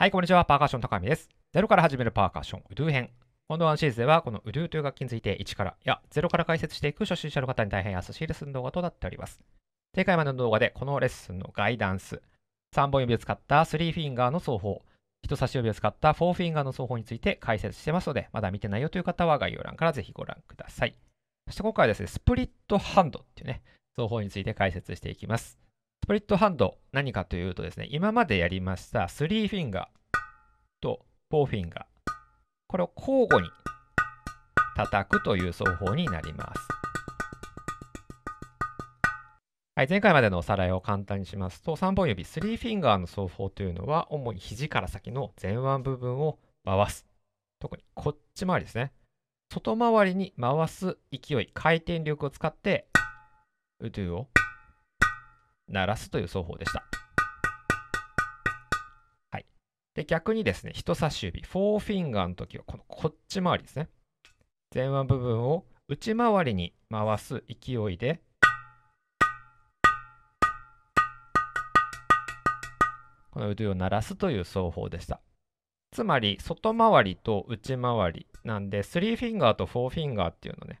はい、こんにちは。パーカッション高見です。ゼロから始めるパーカッション、ウドゥ編。今度はシリーズでは、このウドゥという楽器について1から、いや、ゼロから解説していく初心者の方に大変優しいレッスン動画となっております。前回までの動画で、このレッスンのガイダンス、3本指を使った3フィンガーの奏法、人差し指を使った4フィンガーの奏法について解説してますので、まだ見てないよという方は概要欄からぜひご覧ください。そして今回はですね、スプリットハンドっていうね、奏法について解説していきます。スプリットハンド、何かというとですね、今までやりました3フィンガーと4フィンガー、これを交互に叩くという奏法になります。はい、前回までのおさらいを簡単にしますと、3本指、3フィンガーの奏法というのは、主に肘から先の前腕部分を回す。特にこっち回りですね。外回りに回す勢い、回転力を使って、腕を鳴らすという奏法でした。はい、で逆にですね、人差し指、フォーフィンガーの時はこのこっち回りですね。前腕部分を内回りに回す勢いで、この腕を鳴らすという奏法でした。つまり、外回りと内回りなんで、3フィンガーと4フィンガーっていうのね、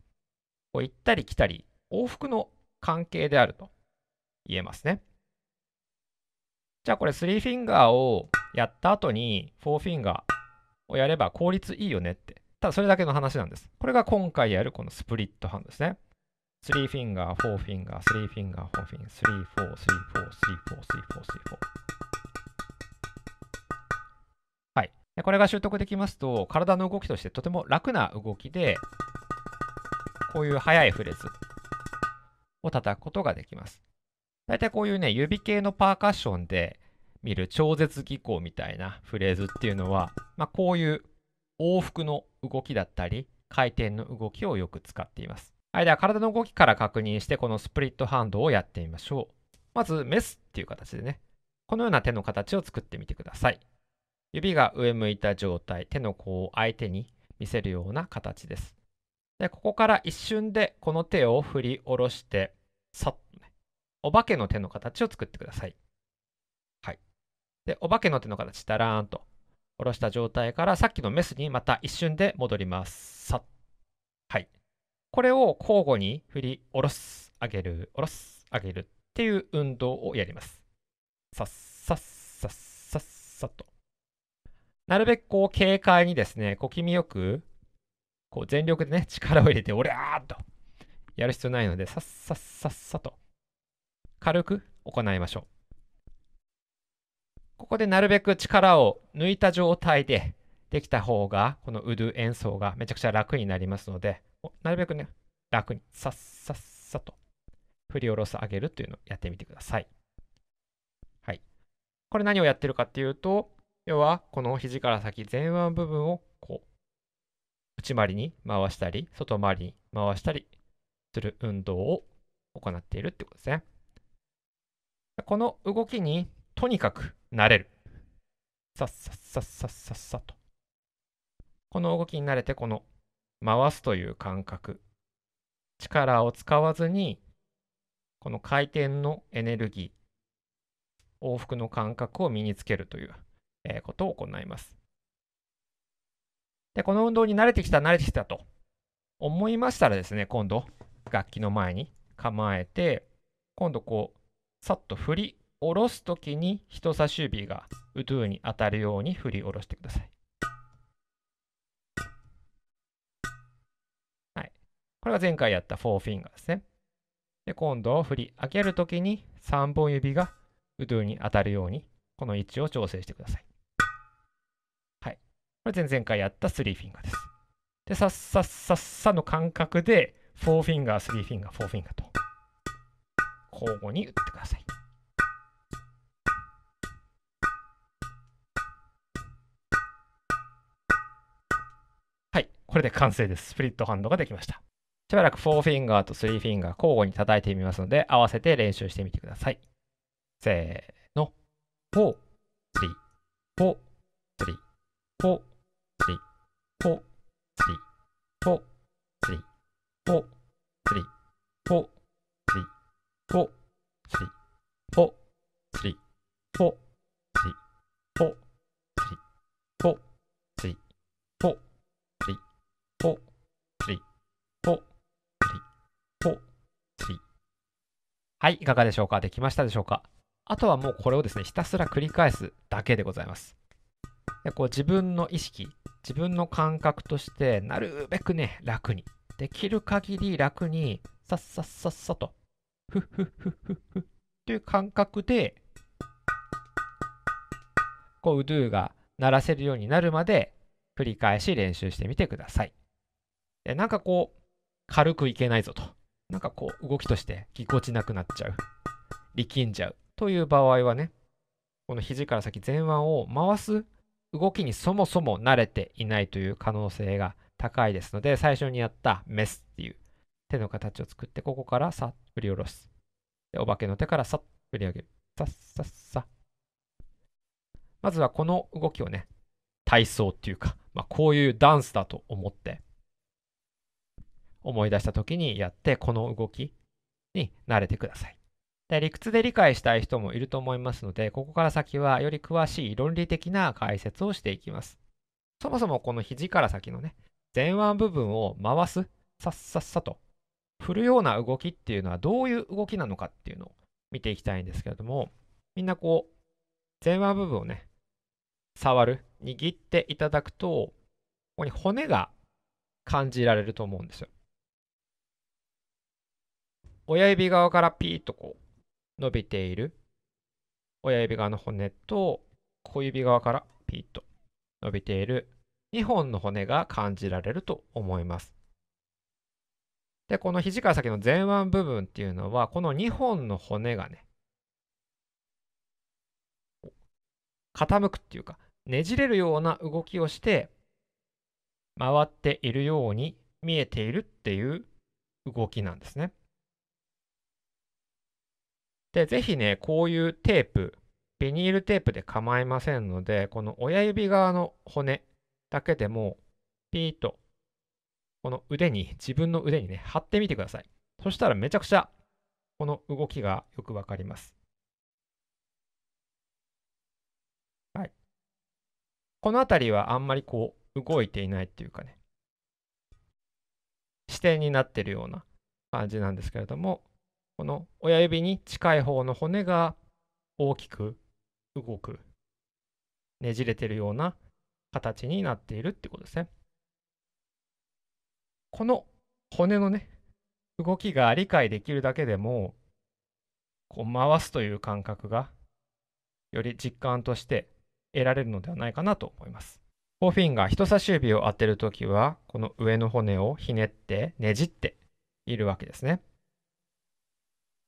こう行ったり来たり、往復の関係であると言えますね。じゃあこれ3フィンガーをやった後に4フィンガーをやれば効率いいよねって。ただそれだけの話なんです。これが今回やるこのスプリットハンドですね。3フィンガー、4フィンガー、3フィンガー、4フィン、3、4、3、4、3、4、3、4、3、4。はい。これが習得できますと、体の動きとしてとても楽な動きで、こういう速いフレーズを叩くことができます。大体こういうね、指系のパーカッションで見る超絶技巧みたいなフレーズっていうのは、まあ、こういう往復の動きだったり、回転の動きをよく使っています。はい、では体の動きから確認して、このスプリットハンドをやってみましょう。まず、メスっていう形でね、このような手の形を作ってみてください。指が上向いた状態、手の甲を相手に見せるような形です。で、ここから一瞬でこの手を振り下ろして、さっとね、お化けの手の形を作ってください。はい。で、お化けの手の形、ダラーンと下ろした状態からさっきのメスにまた一瞬で戻ります。さはい。これを交互に振り下ろす、上げる、下ろす、上げるっていう運動をやります。さっさっさっさっさと。なるべくこう軽快にですね、小気味よく、こう全力でね、力を入れて、おりゃーっとやる必要ないので、さっさっさっさと。軽く行いましょう。ここでなるべく力を抜いた状態でできた方が、このウドゥ演奏がめちゃくちゃ楽になりますので、なるべくね、楽にさっさっさと振り下ろす上げるというのをやってみてください。はい。これ何をやってるかっていうと、要はこの肘から先前腕部分をこう内回りに回したり外回りに回したりする運動を行っているってことですね。この動きにとにかく慣れる。さっさっさっさっさっさと。この動きに慣れて、この回すという感覚。力を使わずに、この回転のエネルギー、往復の感覚を身につけるということを行います。で、この運動に慣れてきた、慣れてきたと思いましたらですね、今度、楽器の前に構えて、今度こう、さっと振り下ろす時に人差し指がウトゥに当たるように振り下ろしてください。はい。これが前回やったフォーフィンガーですね。で、今度振り上げる時に3本指がウトゥに当たるようにこの位置を調整してください。はい。これ前々回やった3フィンガーです。で、さっさっさっさの感覚で4フィンガー、3フィンガー、4フィンガーと。交互に打ってください。はい、これで完成です。スプリットハンドができました。しばらく4フィンガーと3フィンガー交互に叩いてみますので、合わせて練習してみてください。せーの。4、3、4、3、4、3、4、3、4、3、4、3、4、ポチポチポチポチポチポチポチポチポチはい、いかがでしょうかできましたでしょうかあとはもうこれをですね、ひたすら繰り返すだけでございます。でこう自分の意識、自分の感覚として、なるべくね、楽に、できる限り楽に、さっさっさっさとふっふっふっふっふっていう感覚でこうウドゥが鳴らせるようになるまで繰り返し練習してみてください。でなんかこう軽くいけないぞとなんかこう動きとしてぎこちなくなっちゃう力んじゃうという場合はねこの肘から先前腕を回す動きにそもそも慣れていないという可能性が高いですので最初にやったメスっていう手の形を作って、ここからさっ振り下ろす。で、お化けの手からさっ振り上げる。さっさっさ。まずはこの動きをね、体操っていうか、まあ、こういうダンスだと思って、思い出した時にやって、この動きに慣れてください。で理屈で理解したい人もいると思いますので、ここから先はより詳しい論理的な解説をしていきます。そもそもこの肘から先のね、前腕部分を回す、さっさっさと振るような動きっていうのはどういう動きなのかっていうのを見ていきたいんですけれども、みんなこう、前腕部分をね、触る、握っていただくと、ここに骨が感じられると思うんですよ。親指側からピーッとこう伸びている親指側の骨と小指側からピーッと伸びている2本の骨が感じられると思います。で、この肘から先の前腕部分っていうのは、この2本の骨がね、傾くっていうか、ねじれるような動きをして、回っているように見えているっていう動きなんですね。で、ぜひね、こういうテープ、ビニールテープで構いませんので、この親指側の骨だけでも、ピーとこの腕に、自分の腕にね、貼ってみてください。そしたらめちゃくちゃ、この動きがよくわかります。はい。この辺りはあんまりこう、動いていないっていうかね、視点になってるような感じなんですけれども、この親指に近い方の骨が大きく動く、ねじれてるような形になっているってことですね。この骨のね、動きが理解できるだけでも、こう回すという感覚が、より実感として得られるのではないかなと思います。フォーフィンが人差し指を当てるときは、この上の骨をひねってねじっているわけですね。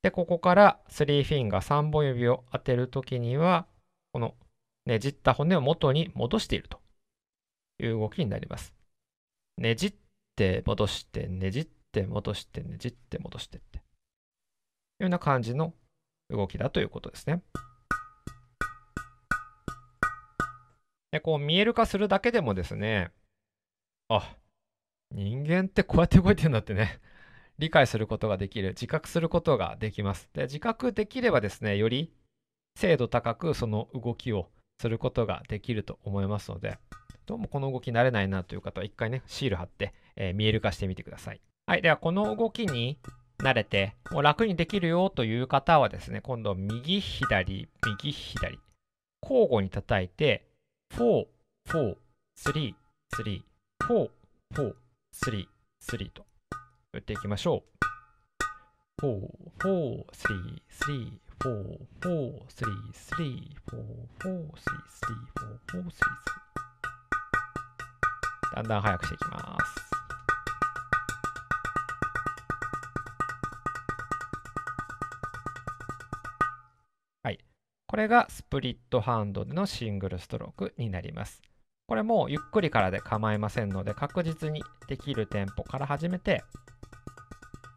で、ここから3フィンが3本指を当てるときには、このねじった骨を元に戻しているという動きになります。ねじって戻してねじって戻してねじって戻してっていうような感じの動きだということですね。でこう見える化するだけでもですねあ人間ってこうやって動いてるんだってね理解することができる自覚することができます。で自覚できればですねより精度高くその動きをすることができると思いますので。どうもこの動き慣れないなという方は一回ね、シール貼って、えー、見える化してみてください。はい、ではこの動きに慣れて、もう楽にできるよという方はですね、今度右左、右左、交互に叩いて、4、4、3、3、4、4、3、3と打っていきましょう。4、4、3、3、4、4、3、3、4、4、3、3、4、4、3、3。だんだん速くしていきます。はい。これがスプリットハンドでのシングルストロークになります。これもゆっくりからで構いませんので確実にできるテンポから始めて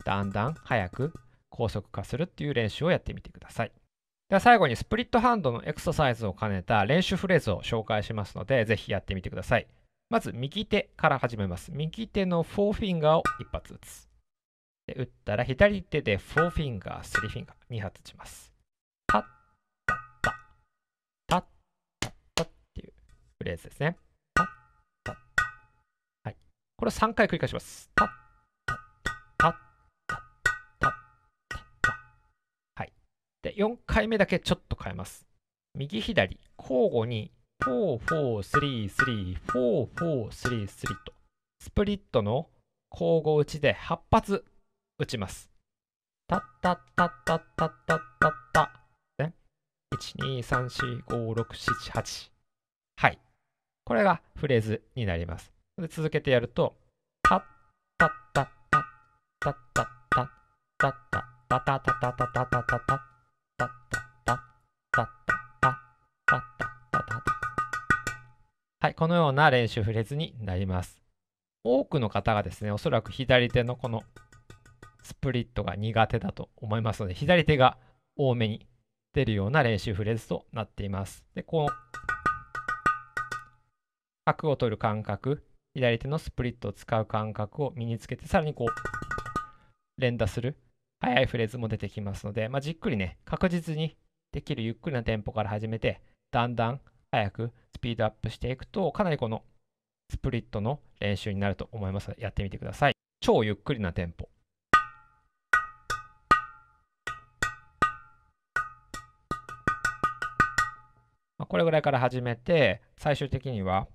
だんだん速く高速化するっていう練習をやってみてください。では最後にスプリットハンドのエクササイズを兼ねた練習フレーズを紹介しますので、ぜひやってみてください。まず右手から始めます。右手のフォーフィンガーを1発打つ。で打ったら左手でフォーフィンガー、スリーフィンガー、2発打ちます。タッタッタ、タッタッタっていうフレーズですね。タッタッタ。はい。これを3回繰り返します。タッタッタ、タッタッタ、タッタ。はい。で、4回目だけちょっと変えます。右左交互に4433443とスプリットの交互打ちで8発打ちます。タッタッタッタッタッタッタッタッ、ね、123456778はいこれがフレーズになります。で続けてやるとタッタッタッタッタッタッタッタッタッタッタッタッタッタッタッこのような練習フレーズになります。多くの方がですね、おそらく左手のこのスプリットが苦手だと思いますので、左手が多めに出るような練習フレーズとなっています。で、こう、角を取る感覚、左手のスプリットを使う感覚を身につけて、さらにこう、連打する速いフレーズも出てきますので、まあ、じっくりね、確実にできるゆっくりなテンポから始めて、だんだん速くピードアップしていくと、かなりこのスプリットの練習になると思います。やってみてください。超ゆっくりなテンポ。これぐらいから始めて、最終的には、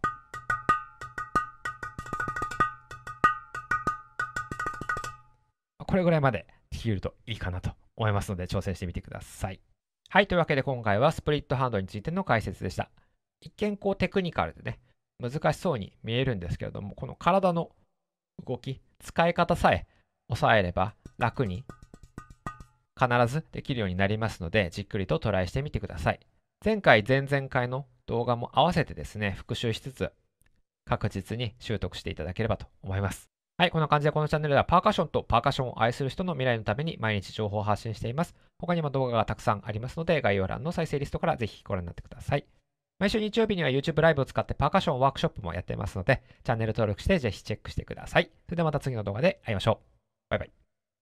これぐらいまでできるといいかなと思いますので、挑戦してみてください。はい、というわけで今回はスプリットハンドについての解説でした。一見こうテクニカルでね、難しそうに見えるんですけれども、この体の動き、使い方さえ抑えれば楽に必ずできるようになりますので、じっくりとトライしてみてください。前回、前々回の動画も合わせてですね、復習しつつ、確実に習得していただければと思います。はい、こんな感じでこのチャンネルではパーカッションとパーカッションを愛する人の未来のために毎日情報を発信しています。他にも動画がたくさんありますので、概要欄の再生リストからぜひご覧になってください。毎週日曜日には YouTube ライブを使ってパーカッションワークショップもやってますので、チャンネル登録してぜひチェックしてください。それではまた次の動画で会いましょう。バイバイ。